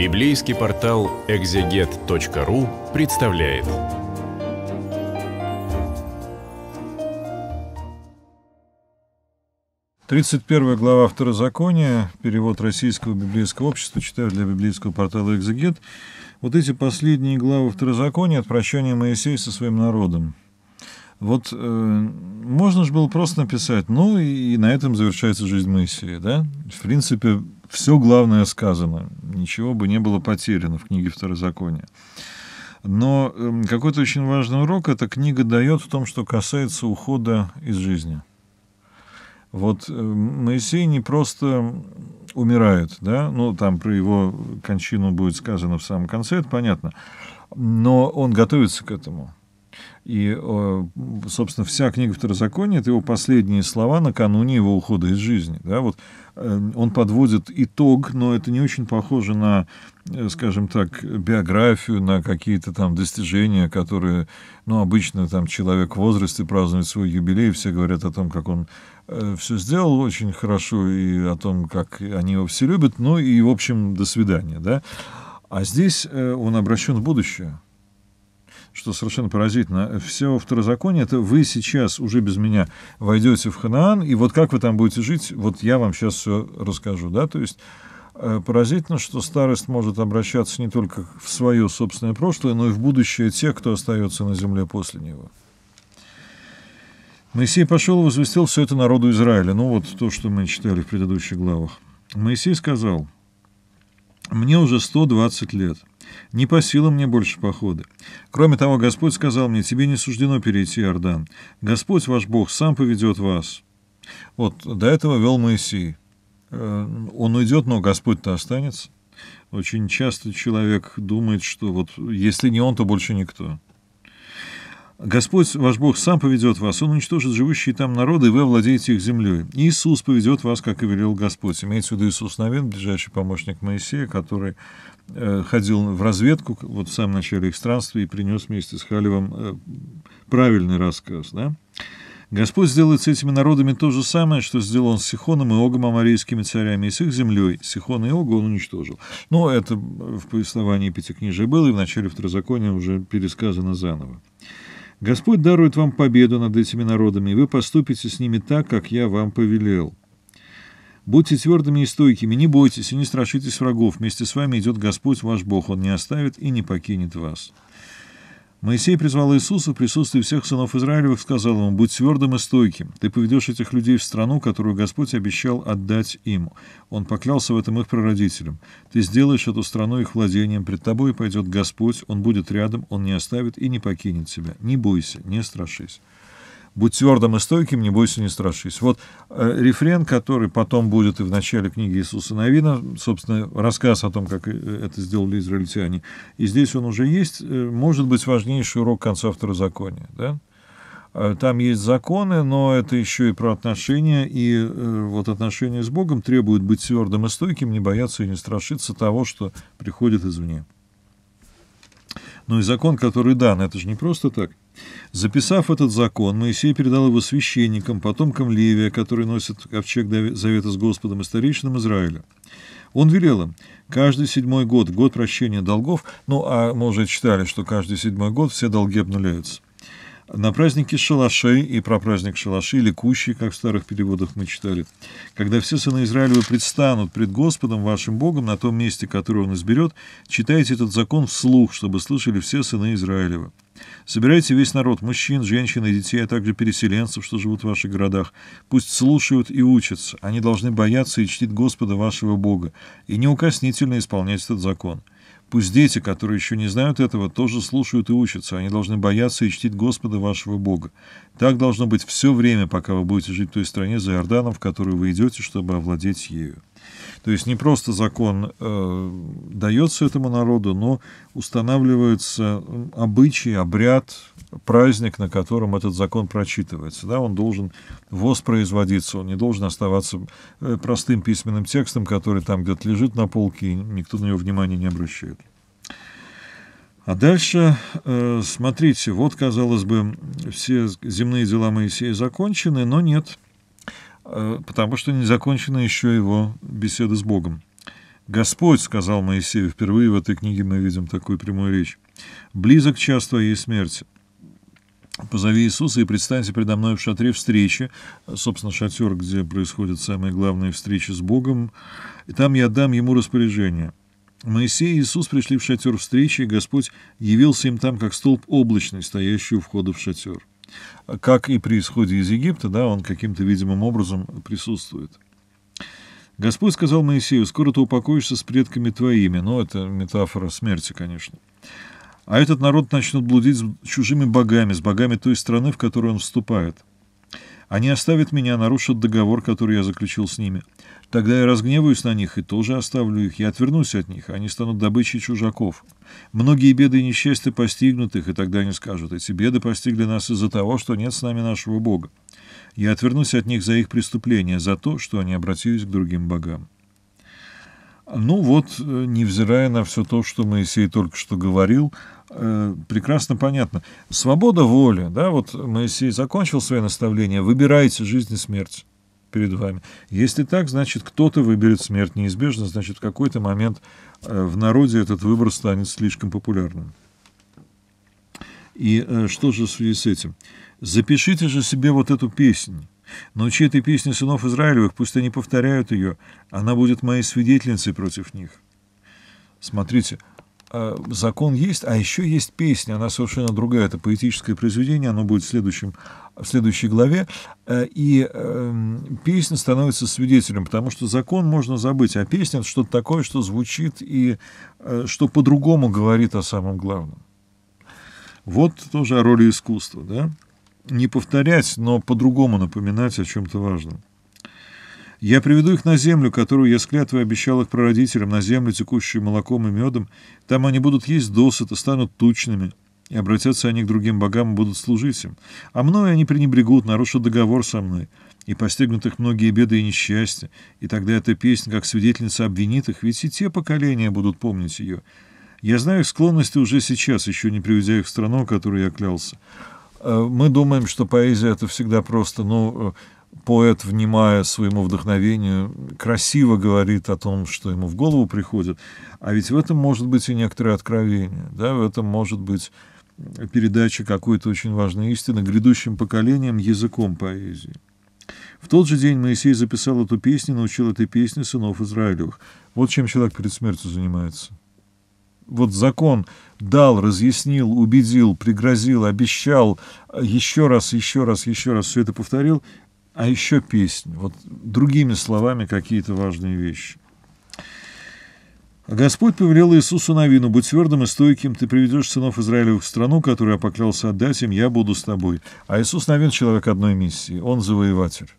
Библейский портал экзегет.ру представляет. Тридцать первая глава Второзакония, перевод Российского библейского общества, читаю для библейского портала «Экзегет». Вот эти последние главы Второзакония от прощания Моисея со своим народом. Вот э, можно же было просто написать, ну и, и на этом завершается жизнь Моисея, да? В принципе, все главное сказано, ничего бы не было потеряно в книге Второзакония. Но эм, какой-то очень важный урок эта книга дает в том, что касается ухода из жизни. Вот э, Моисей не просто умирает, да, ну там про его кончину будет сказано в самом конце, это понятно, но он готовится к этому. И, э, собственно, вся книга Второзакония — это его последние слова накануне его ухода из жизни. Да? Вот э, он подводит итог, но это не очень похоже на, э, скажем так, биографию, на какие-то там достижения, которые, ну, обычно там человек в возрасте празднует свой юбилей, все говорят о том, как он все сделал очень хорошо и о том, как они его все любят, ну и, в общем, до свидания, да. А здесь он обращен в будущее что совершенно поразительно. Все второзаконие — это вы сейчас уже без меня войдете в Ханаан, и вот как вы там будете жить, вот я вам сейчас все расскажу. Да? То есть э, Поразительно, что старость может обращаться не только в свое собственное прошлое, но и в будущее тех, кто остается на земле после него. Моисей пошел и возвестил все это народу Израиля. Ну вот то, что мы читали в предыдущих главах. Моисей сказал, «Мне уже 120 лет, не по силам мне больше походы. Кроме того, Господь сказал мне, тебе не суждено перейти Иордан. Господь ваш Бог сам поведет вас. Вот до этого вел Моисей. Э, он уйдет, но Господь-то останется. Очень часто человек думает, что вот если не он, то больше никто. Господь ваш Бог сам поведет вас, Он уничтожит живущие там народы, и вы овладеете их землей. Иисус поведет вас, как и велел Господь. Имеется в виду Иисус Навин, ближайший помощник Моисея, который э, ходил в разведку вот в самом начале их странства и принес вместе с Халевом э, правильный рассказ. Да? Господь сделает с этими народами то же самое, что сделал он с Сихоном и Огом, амарийскими царями, и с их землей. Сихон и Ога он уничтожил. Но это в повествовании Пятикнижия было, и в начале Второзакония уже пересказано заново. Господь дарует вам победу над этими народами, и вы поступите с ними так, как я вам повелел. Будьте твердыми и стойкими, не бойтесь и не страшитесь врагов, вместе с вами идет Господь ваш Бог, Он не оставит и не покинет вас». Моисей призвал Иисуса в присутствии всех сынов Израилевых, сказал ему, «Будь твердым и стойким, ты поведешь этих людей в страну, которую Господь обещал отдать им. Он поклялся в этом их прародителям. Ты сделаешь эту страну их владением, пред тобой пойдет Господь, Он будет рядом, Он не оставит и не покинет тебя. Не бойся, не страшись». «Будь твердым и стойким, не бойся, не страшись». Вот э, рефрен, который потом будет и в начале книги Иисуса Навина, собственно, рассказ о том, как э, это сделали израильтяне. И здесь он уже есть, э, может быть, важнейший урок конца закона, да? Э, там есть законы, но это еще и про отношения, и э, вот отношения с Богом требуют быть твердым и стойким, не бояться и не страшиться того, что приходит извне. Ну и закон, который дан, это же не просто так – Записав этот закон, Моисей передал его священникам, потомкам Левия, которые носят ковчег завета с Господом историчным Израиля. Он велел им каждый седьмой год, год прощения долгов, ну, а мы уже читали, что каждый седьмой год все долги обнуляются. На празднике шалашей и про праздник шалашей или кущей, как в старых переводах мы читали, когда все сыны Израилевы предстанут пред Господом, вашим Богом, на том месте, которое Он изберет, читайте этот закон вслух, чтобы слышали все сыны Израилева. Собирайте весь народ, мужчин, женщин и детей, а также переселенцев, что живут в ваших городах. Пусть слушают и учатся. Они должны бояться и чтить Господа вашего Бога, и неукоснительно исполнять этот закон. Пусть дети, которые еще не знают этого, тоже слушают и учатся. Они должны бояться и чтить Господа вашего Бога. Так должно быть все время, пока вы будете жить в той стране за Иорданом, в которую вы идете, чтобы овладеть ею. То есть не просто закон э, дается этому народу, но устанавливается обычай, обряд, праздник, на котором этот закон прочитывается. Да, он должен воспроизводиться, он не должен оставаться э, простым письменным текстом, который там где-то лежит на полке, и никто на него внимания не обращает. А дальше, э, смотрите, вот, казалось бы, все земные дела Моисея закончены, но нет – Э, потому что не закончена еще его беседа с Богом. «Господь», — сказал Моисею, впервые в этой книге мы видим такую прямую речь, — «близок час твоей смерти». «Позови Иисуса и предстаньте предо мной в шатре встречи». Собственно, шатер, где происходят самые главные встречи с Богом. И там я дам ему распоряжение. Моисей и Иисус пришли в шатер встречи, и Господь явился им там, как столб облачный, стоящий у входа в шатер. Как и при исходе из Египта, да, он каким-то видимым образом присутствует. Господь сказал Моисею, скоро ты упокоишься с предками твоими. но ну, это метафора смерти, конечно. А этот народ начнет блудить с чужими богами, с богами той страны, в которую он вступает – они оставят меня, нарушат договор, который я заключил с ними. Тогда я разгневаюсь на них и тоже оставлю их. Я отвернусь от них, они станут добычей чужаков. Многие беды и несчастья постигнут их, и тогда они скажут, эти беды постигли нас из-за того, что нет с нами нашего Бога. Я отвернусь от них за их преступления, за то, что они обратились к другим богам. Ну вот, э, невзирая на все то, что Моисей только что говорил, — Э, прекрасно понятно. Свобода воли, да, вот Моисей закончил свое наставление, выбирайте жизнь и смерть перед вами. Если так, значит, кто-то выберет смерть неизбежно, значит, в какой-то момент э, в народе этот выбор станет слишком популярным. И э, что же в связи с этим? Запишите же себе вот эту песню. Научи этой песне сынов Израилевых, пусть они повторяют ее. Она будет моей свидетельницей против них. Смотрите, а, закон есть, а еще есть песня, она совершенно другая, это поэтическое произведение, оно будет в, следующем, в следующей главе, э, и эм, песня становится свидетелем, потому что закон можно забыть, а песня — это что-то такое, что звучит и э, что по-другому говорит о самом главном. Вот тоже о роли искусства, да? Не повторять, но по-другому напоминать о чем-то важном. Я приведу их на землю, которую я с обещал их прародителям, на землю, текущую молоком и медом. Там они будут есть досыта, станут тучными, и обратятся они к другим богам и будут служить им. А мною они пренебрегут, нарушат договор со мной, и постигнут их многие беды и несчастья. И тогда эта песня, как свидетельница обвинит их, ведь и те поколения будут помнить ее. Я знаю их склонности уже сейчас, еще не приведя их в страну, которой я клялся. Э, мы думаем, что поэзия — это всегда просто, ну поэт, внимая своему вдохновению, красиво говорит о том, что ему в голову приходит. А ведь в этом может быть и некоторое откровение, да, в этом может быть передача какой-то очень важной истины грядущим поколениям языком поэзии. В тот же день Моисей записал эту песню, научил этой песне сынов Израилевых. Вот чем человек перед смертью занимается. Вот закон дал, разъяснил, убедил, пригрозил, обещал, еще раз, еще раз, еще раз все это повторил, а еще песнь. Вот другими словами какие-то важные вещи. Господь повелел Иисусу Навину, «Будь твердым и стойким, ты приведешь сынов Израилевых в страну, которую я поклялся отдать им, я буду с тобой». А Иисус Навин — человек одной миссии, он завоеватель.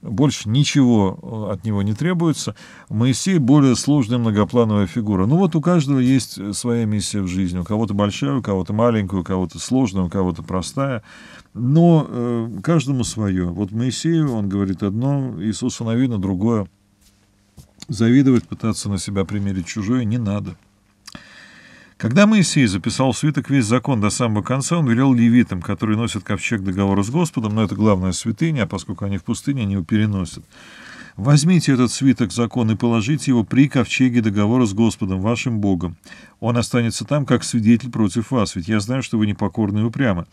Больше ничего э, от него не требуется. Моисей — более сложная многоплановая фигура. Ну вот у каждого есть своя миссия в жизни. У кого-то большая, у кого-то маленькая, у кого-то сложная, у кого-то простая — но э, каждому свое. Вот Моисею он говорит одно, Иисусу Новину другое. Завидовать, пытаться на себя примерить чужое не надо. Когда Моисей записал в свиток весь закон до самого конца, он велел левитам, которые носят ковчег договора с Господом, но это главная святыня, а поскольку они в пустыне, они его переносят. Возьмите этот свиток Закона и положите его при ковчеге договора с Господом, вашим Богом. Он останется там, как свидетель против вас, ведь я знаю, что вы непокорны и упрямы.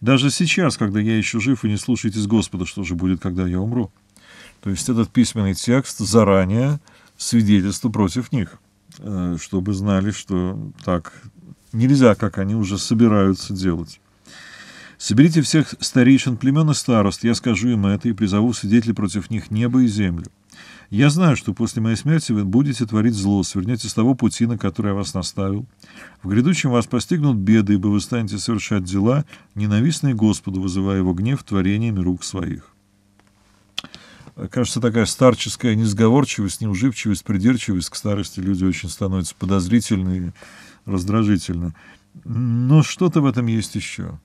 Даже сейчас, когда я еще жив, вы не слушаетесь Господа, что же будет, когда я умру? То есть этот письменный текст заранее свидетельство против них, э, чтобы знали, что так нельзя, как они уже собираются делать. Соберите всех старейшин племен и старост, я скажу им это и призову свидетелей против них небо и землю. Я знаю, что после моей смерти вы будете творить зло, свернете с того пути, на который я вас наставил. В грядущем вас постигнут беды, ибо вы станете совершать дела, ненавистные Господу, вызывая его гнев творениями рук своих. Кажется, такая старческая несговорчивость, неуживчивость, придирчивость к старости люди очень становятся подозрительны и раздражительны. Но что-то в этом есть еще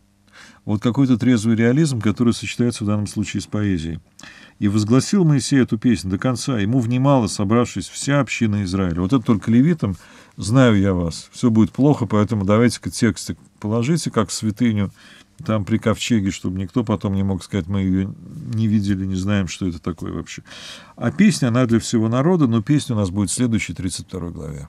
вот какой-то трезвый реализм, который сочетается в данном случае с поэзией. И возгласил Моисей эту песню до конца, ему внимала, собравшись вся община Израиля. Вот это только левитам, знаю я вас, все будет плохо, поэтому давайте-ка тексты положите, как святыню, там при ковчеге, чтобы никто потом не мог сказать, мы ее не видели, не знаем, что это такое вообще. А песня, она для всего народа, но песня у нас будет в следующей 32 главе.